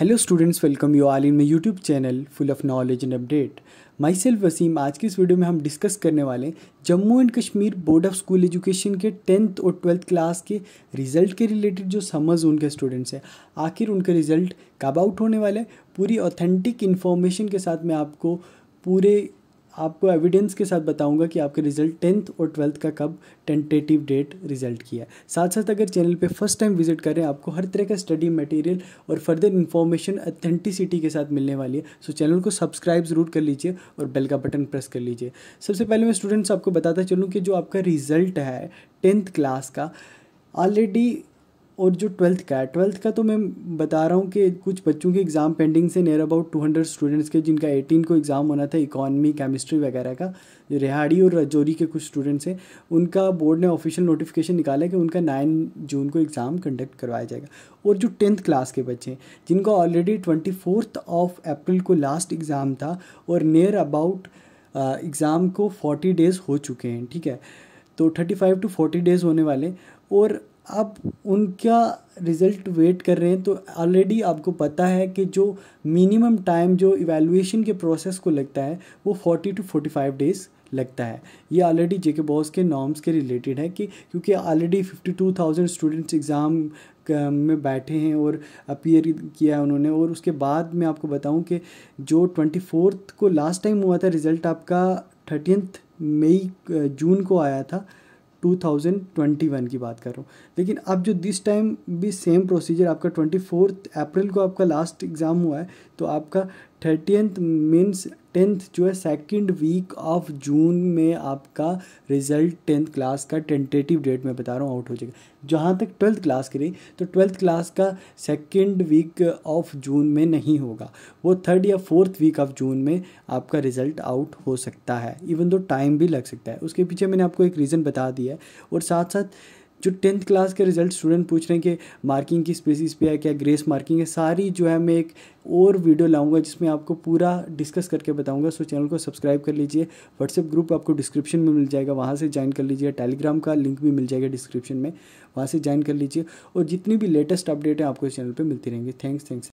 hello students welcome you all in my YouTube channel full of knowledge and update myself Wasim आज की इस video में हम discuss करने वाले Jammu and Kashmir board of school education के टेंथ और ट्वेल्थ क्लास के रिजल्ट के रिलेटेड जो समझ उनके स्टूडेंट्स हैं आखिर उनका रिजल्ट कब आउट होने वाला है पूरी ऑथेंटिक इन्फॉर्मेशन के साथ मैं आपको पूरे आपको एविडेंस के साथ बताऊंगा कि आपके रिजल्ट टेंथ और ट्वेल्थ का कब टेंटेटिव डेट रिजल्ट किया है साथ साथ अगर चैनल पे फर्स्ट टाइम विजिट करें आपको हर तरह का स्टडी मटेरियल और फर्दर इन्फॉर्मेशन अथेंटिसिटी के साथ मिलने वाली है सो चैनल को सब्सक्राइब ज़रूर कर लीजिए और बेल का बटन प्रेस कर लीजिए सबसे पहले मैं स्टूडेंट्स आपको बताता चलूँ कि जो आपका रिज़ल्ट है टेंथ क्लास का ऑलरेडी और जो ट्वेल्थ का है ट्वेल्थ का तो मैं बता रहा हूँ कि कुछ बच्चों के एग्ज़ाम पेंडिंग से near about two hundred students के जिनका एटीन को एग्ज़ाम होना था इकॉनमी केमिस्ट्री वगैरह का जो रिहाड़ी और रजौरी के कुछ स्टूडेंट्स हैं उनका बोर्ड ने ऑफिशियल नोटिफिकेशन निकाला कि उनका नाइन जून को एग्ज़ाम कंडक्ट करवाया जाएगा और जो टेंथ क्लास के बच्चे हैं जिनका already twenty fourth of April को लास्ट एग्ज़ाम था और नियर अबाउट एग्ज़ाम को फोर्टी डेज़ हो चुके हैं ठीक है तो thirty five to forty days होने वाले और आप उनका रिज़ल्ट वेट कर रहे हैं तो ऑलरेडी आपको पता है कि जो मिनिमम टाइम जो इवेलुएशन के प्रोसेस को लगता है वो forty to forty five days लगता है ये ऑलरेडी जेके बॉस के नॉर्म्स के रिलेटेड है कि क्योंकि already fifty two thousand students exam में बैठे हैं और अपीयर किया है उन्होंने और उसके बाद मैं आपको बताऊं कि जो ट्वेंटी फोर्थ को लास्ट टाइम हुआ था रिज़ल्ट आपका थर्टीनथ मई uh, जून को आया था 2021 की बात कर रहा हूँ लेकिन अब जो दिस टाइम भी सेम प्रोसीजर आपका ट्वेंटी फोर्थ अप्रैल को आपका लास्ट एग्ज़ाम हुआ है तो आपका थर्टीन मीन्स टेंथ जो है सेकेंड वीक ऑफ जून में आपका रिजल्ट टेंथ क्लास का टेंटेटिव डेट मैं बता रहा हूँ आउट हो जाएगा जहाँ तक ट्वेल्थ क्लास की रही तो ट्वेल्थ क्लास का सेकेंड वीक ऑफ जून में नहीं होगा वो थर्ड या फोर्थ वीक ऑफ जून में आपका रिजल्ट आउट हो सकता है इवन दो टाइम भी लग सकता है उसके पीछे मैंने आपको एक रीज़न बता दिया है और साथ साथ जो टेंथ क्लास के रिजल्ट स्टूडेंट पूछ रहे हैं कि मार्किंग किस बेसिस पे है क्या ग्रेस मार्किंग है सारी जो है मैं एक और वीडियो लाऊंगा जिसमें आपको पूरा डिस्कस करके बताऊंगा सो चैनल को सब्सक्राइब कर लीजिए व्हाट्सएप ग्रुप आपको डिस्क्रिप्शन में मिल जाएगा वहाँ से ज्वाइन कर लीजिए टेलीग्राम का लिंक भी मिल जाएगा डिस्क्रिप्शन में वहाँ से ज्वाइन कर लीजिए और जितनी भी लेटेस्ट अपडेट है आपको इस चैनल पर मिलती रहेंगी थैंक्स थैंक्स